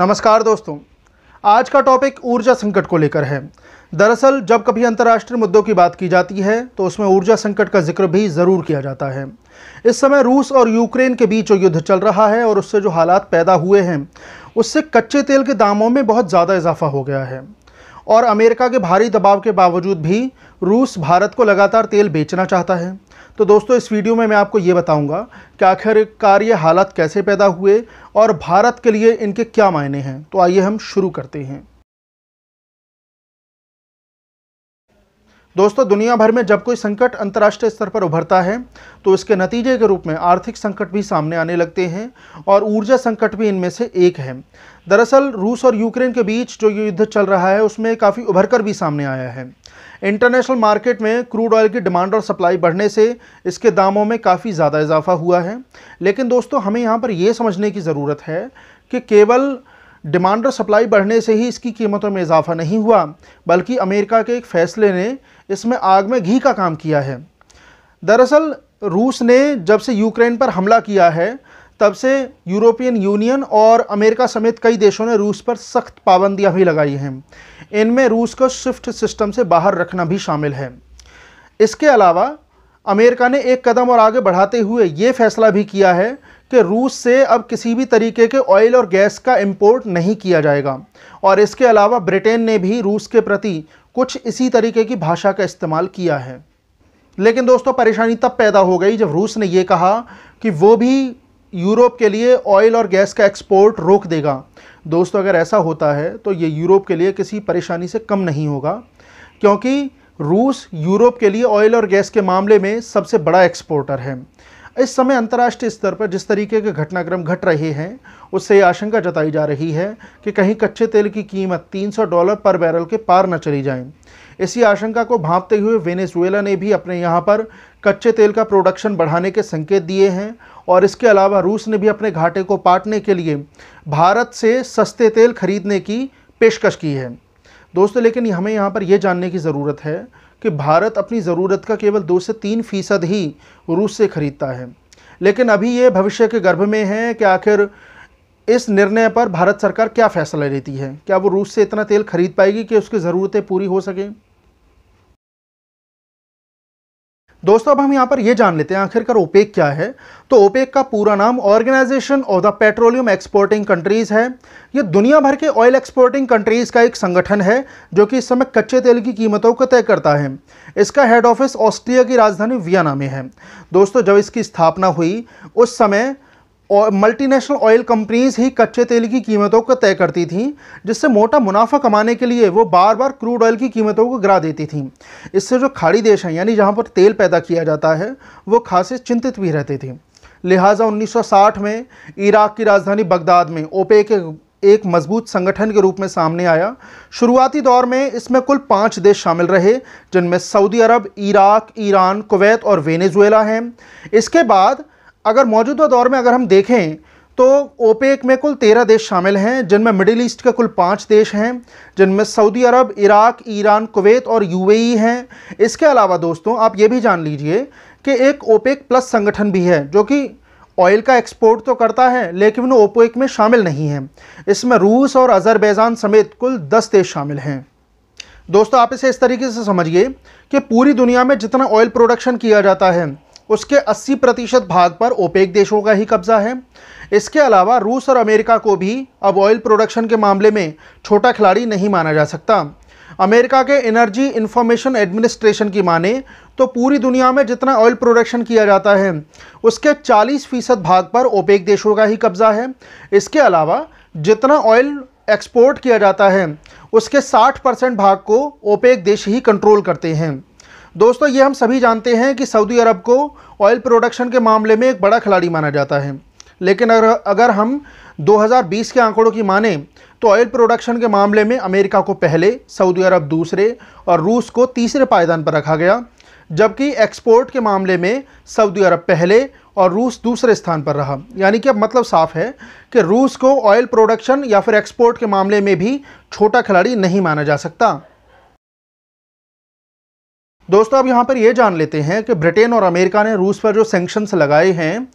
नमस्कार दोस्तों आज का टॉपिक ऊर्जा संकट को लेकर है दरअसल जब कभी अंतर्राष्ट्रीय मुद्दों की बात की जाती है तो उसमें ऊर्जा संकट का जिक्र भी ज़रूर किया जाता है इस समय रूस और यूक्रेन के बीच जो युद्ध चल रहा है और उससे जो हालात पैदा हुए हैं उससे कच्चे तेल के दामों में बहुत ज़्यादा इजाफा हो गया है और अमेरिका के भारी दबाव के बावजूद भी रूस भारत को लगातार तेल बेचना चाहता है तो दोस्तों इस वीडियो में मैं आपको ये बताऊंगा कि आखिरकार ये हालात कैसे पैदा हुए और भारत के लिए इनके क्या मायने हैं तो आइए हम शुरू करते हैं दोस्तों दुनिया भर में जब कोई संकट अंतर्राष्ट्रीय स्तर पर उभरता है तो इसके नतीजे के रूप में आर्थिक संकट भी सामने आने लगते हैं और ऊर्जा संकट भी इनमें से एक है दरअसल रूस और यूक्रेन के बीच जो युद्ध चल रहा है उसमें काफ़ी उभर कर भी सामने आया है इंटरनेशनल मार्केट में क्रूड ऑयल की डिमांड और सप्लाई बढ़ने से इसके दामों में काफ़ी ज़्यादा इजाफा हुआ है लेकिन दोस्तों हमें यहाँ पर यह समझने की ज़रूरत है कि केवल डिमांड और सप्लाई बढ़ने से ही इसकी कीमतों में इजाफा नहीं हुआ बल्कि अमेरिका के एक फ़ैसले ने इसमें आग में घी का काम किया है दरअसल रूस ने जब से यूक्रेन पर हमला किया है तब से यूरोपियन यूनियन और अमेरिका समेत कई देशों ने रूस पर सख्त पाबंदियां भी लगाई हैं इनमें रूस को स्विफ्ट सिस्टम से बाहर रखना भी शामिल है इसके अलावा अमेरिका ने एक कदम और आगे बढ़ाते हुए ये फैसला भी किया है कि रूस से अब किसी भी तरीके के ऑयल और गैस का इंपोर्ट नहीं किया जाएगा और इसके अलावा ब्रिटेन ने भी रूस के प्रति कुछ इसी तरीके की भाषा का इस्तेमाल किया है लेकिन दोस्तों परेशानी तब पैदा हो गई जब रूस ने यह कहा कि वो भी यूरोप के लिए ऑयल और गैस का एक्सपोर्ट रोक देगा दोस्तों अगर ऐसा होता है तो ये यूरोप के लिए किसी परेशानी से कम नहीं होगा क्योंकि रूस यूरोप के लिए ऑयल और गैस के मामले में सबसे बड़ा एक्सपोर्टर है इस समय अंतर्राष्ट्रीय स्तर पर जिस तरीके के घटनाक्रम घट रहे हैं उससे ये आशंका जताई जा रही है कि कहीं कच्चे तेल की कीमत 300 डॉलर पर बैरल के पार न चली जाए इसी आशंका को भांपते हुए वेनेजुएला ने भी अपने यहाँ पर कच्चे तेल का प्रोडक्शन बढ़ाने के संकेत दिए हैं और इसके अलावा रूस ने भी अपने घाटे को पाटने के लिए भारत से सस्ते तेल खरीदने की पेशकश की है दोस्तों लेकिन हमें यहाँ पर यह जानने की ज़रूरत है कि भारत अपनी ज़रूरत का केवल दो से तीन फ़ीसद ही रूस से ख़रीदता है लेकिन अभी ये भविष्य के गर्भ में है कि आखिर इस निर्णय पर भारत सरकार क्या फैसला लेती है क्या वो रूस से इतना तेल खरीद पाएगी कि उसकी ज़रूरतें पूरी हो सकें दोस्तों अब हम यहाँ पर ये जान लेते हैं आखिरकार ओपेक क्या है तो ओपेक का पूरा नाम organisation of the petroleum exporting countries है ये दुनिया भर के ऑयल एक्सपोर्टिंग कंट्रीज़ का एक संगठन है जो कि इस समय कच्चे तेल की कीमतों को तय करता है इसका हेड ऑफिस ऑस्ट्रिया की राजधानी वियना में है दोस्तों जब इसकी स्थापना हुई उस समय और मल्टीनेशनल ऑयल कंपनीज ही कच्चे तेल की कीमतों को तय करती थीं जिससे मोटा मुनाफा कमाने के लिए वो बार बार क्रूड ऑयल की कीमतों को गिरा देती थीं इससे जो खाड़ी देश हैं यानी जहाँ पर तेल पैदा किया जाता है वो खासे चिंतित भी रहते थे लिहाजा 1960 में इराक़ की राजधानी बगदाद में ओपे के एक मजबूत संगठन के रूप में सामने आया शुरुआती दौर में इसमें कुल पाँच देश शामिल रहे जिनमें Saudi Arab Iraq Iran Kuwait और वेनेजुएला हैं इसके बाद अगर मौजूदा दौर में अगर हम देखें तो ओपेक में कुल तेरह देश शामिल हैं जिनमें मिडिल ईस्ट के कुल पाँच देश हैं जिनमें Saudi Arab Iraq Iran Kuwait और यूएई हैं इसके अलावा दोस्तों आप ये भी जान लीजिए कि एक ओपेक प्लस संगठन भी है जो कि ऑयल का एक्सपोर्ट तो करता है लेकिन वो ओपेक में शामिल नहीं है इसमें रूस और अजरबैजान समेत कुल दस देश शामिल हैं दोस्तों आप इसे इस तरीके से समझिए कि पूरी दुनिया में जितना ऑयल प्रोडक्शन किया जाता है उसके 80 प्रतिशत भाग पर ओपेक देशों का ही कब्जा है इसके अलावा रूस और अमेरिका को भी अब ऑयल प्रोडक्शन के मामले में छोटा खिलाड़ी नहीं माना जा सकता अमेरिका के एनर्जी इंफॉर्मेशन एडमिनिस्ट्रेशन की माने तो पूरी दुनिया में जितना ऑयल प्रोडक्शन किया जाता है उसके 40 फीसद भाग पर ओपेक देशों का ही कब्ज़ा है इसके अलावा जितना ऑयल एक्सपोर्ट किया जाता है उसके 60 परसेंट भाग को ओपेक देश ही कंट्रोल करते हैं दोस्तों ये हम सभी जानते हैं कि सऊदी अरब को ऑयल प्रोडक्शन के मामले में एक बड़ा खिलाड़ी माना जाता है लेकिन अगर अगर हम 2020 के आंकड़ों की माने तो ऑयल प्रोडक्शन के मामले में अमेरिका को पहले सऊदी अरब दूसरे और रूस को तीसरे पायदान पर रखा गया जबकि एक्सपोर्ट के मामले में सऊदी अरब पहले और रूस दूसरे स्थान पर रहा यानी कि अब मतलब साफ है कि रूस को ऑयल प्रोडक्शन या फिर एक्सपोर्ट के मामले में भी छोटा खिलाड़ी नहीं माना जा सकता दोस्तों अब यहाँ पर ये जान लेते हैं कि ब्रिटेन और अमेरिका ने रूस पर जो सेंक्शंस लगाए हैं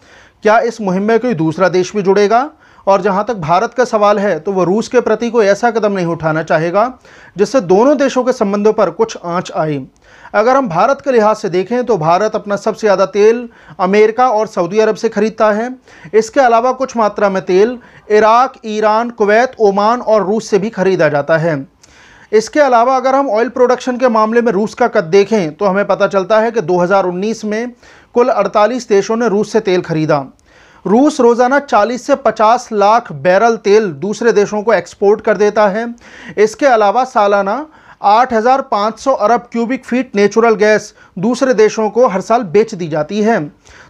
क्या इस मुहिम में कोई दूसरा देश भी जुड़ेगा और जहाँ तक भारत का सवाल है तो वह रूस के प्रति कोई ऐसा कदम नहीं उठाना चाहेगा जिससे दोनों देशों के संबंधों पर कुछ आंच आई अगर हम भारत के लिहाज से देखें तो भारत अपना सबसे ज़्यादा तेल अमेरिका और सऊदी अरब से ख़रीदता है इसके अलावा कुछ मात्रा में तेल इराक ईरान कुवैत ओमान और रूस से भी ख़रीदा जाता है इसके अलावा अगर हम ऑयल प्रोडक्शन के मामले में रूस का कद देखें तो हमें पता चलता है कि 2019 में कुल 48 देशों ने रूस से तेल खरीदा रूस रोज़ाना 40 से 50 लाख बैरल तेल दूसरे देशों को एक्सपोर्ट कर देता है इसके अलावा सालाना 8,500 अरब क्यूबिक फीट नेचुरल गैस दूसरे देशों को हर साल बेच दी जाती है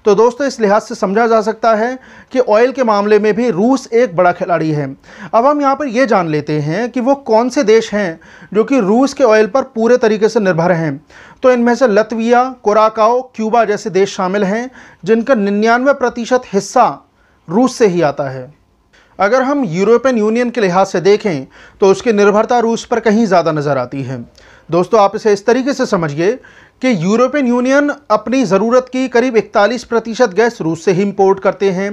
तो दोस्तों इस लिहाज से समझा जा सकता है कि ऑयल के मामले में भी रूस एक बड़ा खिलाड़ी है अब हम यहाँ पर यह जान लेते हैं कि वो कौन से देश हैं जो कि रूस के ऑयल पर पूरे तरीके से निर्भर हैं तो इनमें से लतविया कोराकाओ क्यूबा जैसे देश शामिल हैं जिनका निन्यानवे प्रतिशत हिस्सा रूस से ही आता है अगर हम यूरोपियन यूनियन के लिहाज से देखें तो उसकी निर्भरता रूस पर कहीं ज़्यादा नज़र आती है दोस्तों आप इसे इस तरीके से समझिए कि यूरोपियन यूनियन अपनी ज़रूरत की करीब 41 प्रतिशत गैस रूस से ही इम्पोर्ट करते हैं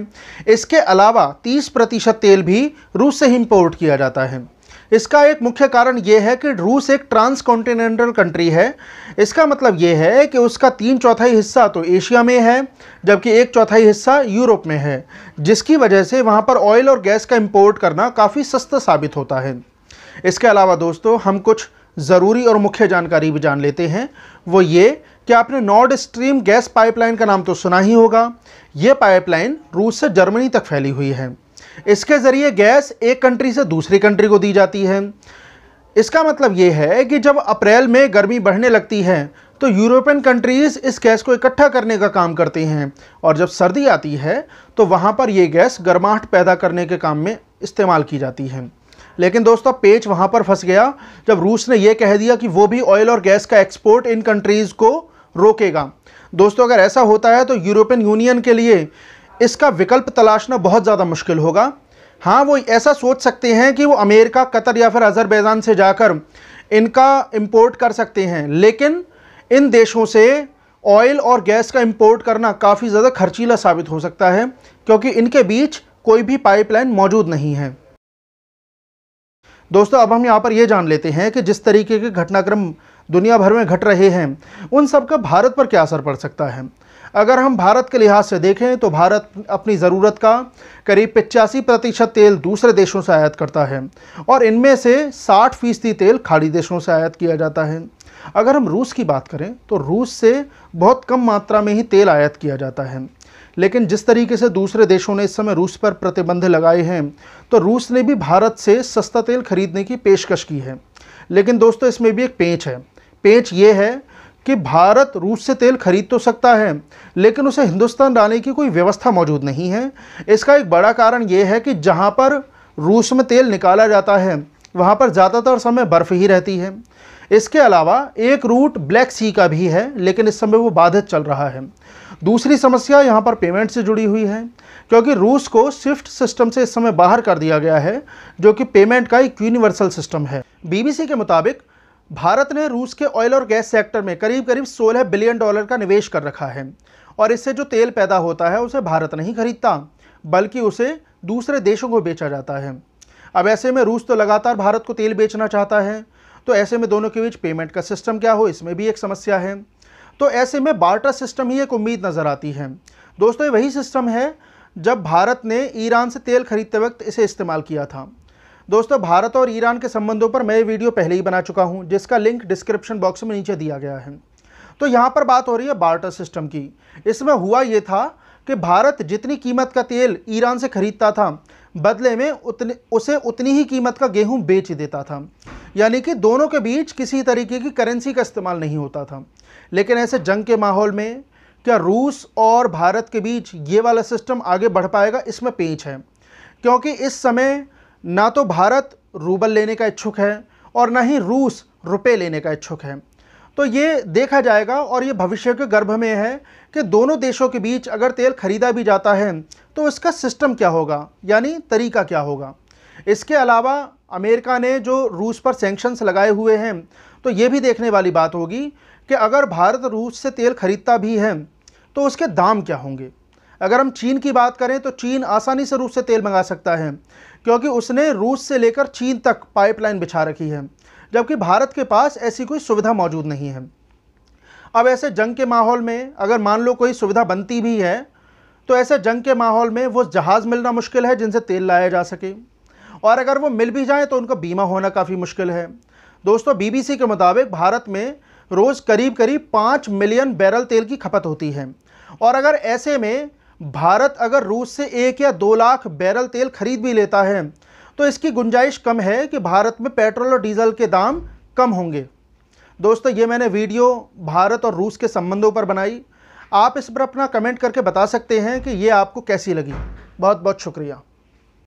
इसके अलावा 30 प्रतिशत तेल भी रूस से ही इम्पोर्ट किया जाता है इसका एक मुख्य कारण ये है कि रूस एक ट्रांस कॉन्टिनेंटल कंट्री है इसका मतलब ये है कि उसका तीन चौथाई हिस्सा तो एशिया में है जबकि एक चौथाई हिस्सा यूरोप में है जिसकी वजह से वहाँ पर ऑयल और गैस का इम्पोर्ट करना काफ़ी सस्ता साबित होता है इसके अलावा दोस्तों हम कुछ ज़रूरी और मुख्य जानकारी भी जान लेते हैं वो ये कि आपने नॉर्ड स्ट्रीम गैस पाइपलाइन का नाम तो सुना ही होगा ये पाइपलाइन रूस से जर्मनी तक फैली हुई है इसके ज़रिए गैस एक कंट्री से दूसरी कंट्री को दी जाती है इसका मतलब ये है कि जब अप्रैल में गर्मी बढ़ने लगती है तो यूरोपियन कंट्रीज़ इस गैस को इकट्ठा करने का काम करती हैं और जब सर्दी आती है तो वहाँ पर यह गैस गर्माहट पैदा करने के काम में इस्तेमाल की जाती है लेकिन दोस्तों पेच वहाँ पर फंस गया जब रूस ने यह कह दिया कि वो भी ऑयल और गैस का एक्सपोर्ट इन कंट्रीज़ को रोकेगा दोस्तों अगर ऐसा होता है तो यूरोपियन यूनियन के लिए इसका विकल्प तलाशना बहुत ज़्यादा मुश्किल होगा हाँ वो ऐसा सोच सकते हैं कि वो अमेरिका कतर या फिर अज़रबैजान से जाकर इनका इम्पोर्ट कर सकते हैं लेकिन इन देशों से ऑयल और गैस का इम्पोर्ट करना काफ़ी ज़्यादा खर्चीला साबित हो सकता है क्योंकि इनके बीच कोई भी पाइपलाइन मौजूद नहीं है दोस्तों अब हम यहाँ पर ये जान लेते हैं कि जिस तरीके के घटनाक्रम दुनिया भर में घट रहे हैं उन सब का भारत पर क्या असर पड़ सकता है अगर हम भारत के लिहाज से देखें तो भारत अपनी ज़रूरत का करीब पचासी प्रतिशत तेल दूसरे देशों से आयात करता है और इनमें से 60 फीसदी तेल खाड़ी देशों से आयात किया जाता है अगर हम रूस की बात करें तो रूस से बहुत कम मात्रा में ही तेल आयात किया जाता है लेकिन जिस तरीके से दूसरे देशों ने इस समय रूस पर प्रतिबंध लगाए हैं तो रूस ने भी भारत से सस्ता तेल खरीदने की पेशकश की है लेकिन दोस्तों इसमें भी एक पेंच है पेंच ये है कि भारत रूस से तेल खरीद तो सकता है लेकिन उसे हिंदुस्तान लाने की कोई व्यवस्था मौजूद नहीं है इसका एक बड़ा कारण ये है कि जहाँ पर रूस में तेल निकाला जाता है वहाँ पर ज़्यादातर समय बर्फ़ ही रहती है इसके अलावा एक रूट ब्लैक सी का भी है लेकिन इस समय वो बाधित चल रहा है दूसरी समस्या यहाँ पर पेमेंट से जुड़ी हुई है क्योंकि रूस को स्विफ्ट सिस्टम से इस समय बाहर कर दिया गया है जो कि पेमेंट का एक यूनिवर्सल सिस्टम है बीबीसी के मुताबिक भारत ने रूस के ऑयल और गैस सेक्टर में करीब करीब 16 बिलियन डॉलर का निवेश कर रखा है और इससे जो तेल पैदा होता है उसे भारत नहीं खरीदता बल्कि उसे दूसरे देशों को बेचा जाता है अब ऐसे में रूस तो लगातार भारत को तेल बेचना चाहता है तो ऐसे में दोनों के बीच पेमेंट का सिस्टम क्या हो इसमें भी एक समस्या है तो ऐसे में बार्टर सिस्टम ही एक उम्मीद नज़र आती है दोस्तों वही सिस्टम है जब भारत ने ईरान से तेल खरीदते वक्त इसे इस्तेमाल किया था दोस्तों भारत और ईरान के संबंधों पर मैं वीडियो पहले ही बना चुका हूँ जिसका लिंक डिस्क्रिप्शन बॉक्स में नीचे दिया गया है तो यहाँ पर बात हो रही है बार्टर सिस्टम की इसमें हुआ ये था कि भारत जितनी कीमत का तेल ईरान से खरीदता था बदले में उतने उसे उतनी ही कीमत का गेहूं बेच देता था यानी कि दोनों के बीच किसी तरीके की करेंसी का इस्तेमाल नहीं होता था लेकिन ऐसे जंग के माहौल में क्या रूस और भारत के बीच ये वाला सिस्टम आगे बढ़ पाएगा इसमें पेच है क्योंकि इस समय ना तो भारत रूबल लेने का इच्छुक है और ना ही रूस रुपए लेने का इच्छुक है तो ये देखा जाएगा और ये भविष्य के गर्भ में है कि दोनों देशों के बीच अगर तेल खरीदा भी जाता है तो इसका सिस्टम क्या होगा यानी तरीका क्या होगा इसके अलावा अमेरिका ने जो रूस पर सेंक्शंस लगाए हुए हैं तो ये भी देखने वाली बात होगी कि अगर भारत रूस से तेल खरीदता भी है तो उसके दाम क्या होंगे अगर हम चीन की बात करें तो चीन आसानी से रूस से तेल मंगा सकता है क्योंकि उसने रूस से लेकर चीन तक पाइपलाइन बिछा रखी है जबकि भारत के पास ऐसी कोई सुविधा मौजूद नहीं है अब ऐसे जंग के माहौल में अगर मान लो कोई सुविधा बनती भी है तो ऐसे जंग के माहौल में वो जहाज़ मिलना मुश्किल है जिनसे तेल लाया जा सके और अगर वो मिल भी जाए तो उनका बीमा होना काफ़ी मुश्किल है दोस्तों बीबीसी के मुताबिक भारत में रोज़ करीब करीब पाँच मिलियन बैरल तेल की खपत होती है और अगर ऐसे में भारत अगर रूस से एक या दो लाख बैरल तेल खरीद भी लेता है तो इसकी गुंजाइश कम है कि भारत में पेट्रोल और डीजल के दाम कम होंगे दोस्तों ये मैंने वीडियो भारत और रूस के संबंधों पर बनाई आप इस पर अपना कमेंट करके बता सकते हैं कि ये आपको कैसी लगी बहुत बहुत शुक्रिया